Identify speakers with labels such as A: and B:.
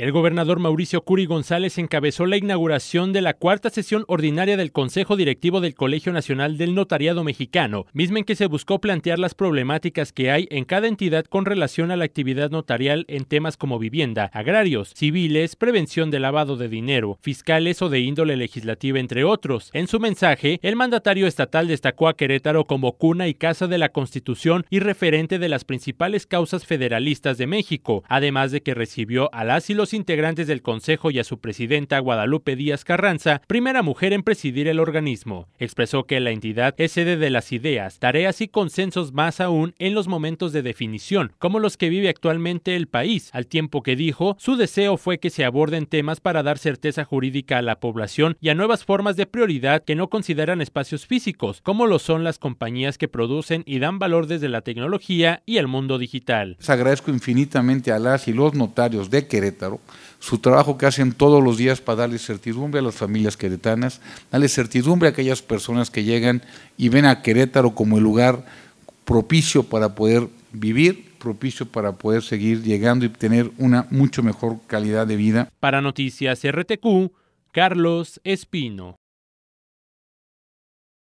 A: El gobernador Mauricio Curi González encabezó la inauguración de la cuarta sesión ordinaria del Consejo Directivo del Colegio Nacional del Notariado Mexicano, misma en que se buscó plantear las problemáticas que hay en cada entidad con relación a la actividad notarial en temas como vivienda, agrarios, civiles, prevención de lavado de dinero, fiscales o de índole legislativa, entre otros. En su mensaje, el mandatario estatal destacó a Querétaro como cuna y casa de la Constitución y referente de las principales causas federalistas de México, además de que recibió a integrantes del Consejo y a su presidenta Guadalupe Díaz Carranza, primera mujer en presidir el organismo. Expresó que la entidad es sede de las ideas, tareas y consensos más aún en los momentos de definición, como los que vive actualmente el país, al tiempo que dijo, su deseo fue que se aborden temas para dar certeza jurídica a la población y a nuevas formas de prioridad que no consideran espacios físicos, como lo son las compañías que producen y dan valor desde la tecnología y el mundo digital.
B: Les agradezco infinitamente a las y los notarios de Querétaro su trabajo que hacen todos los días para darle certidumbre a las familias queretanas, darle certidumbre a aquellas personas que llegan y ven a Querétaro como el lugar propicio para poder vivir, propicio para poder seguir llegando y tener una mucho mejor
C: calidad de vida. Para Noticias RTQ, Carlos Espino.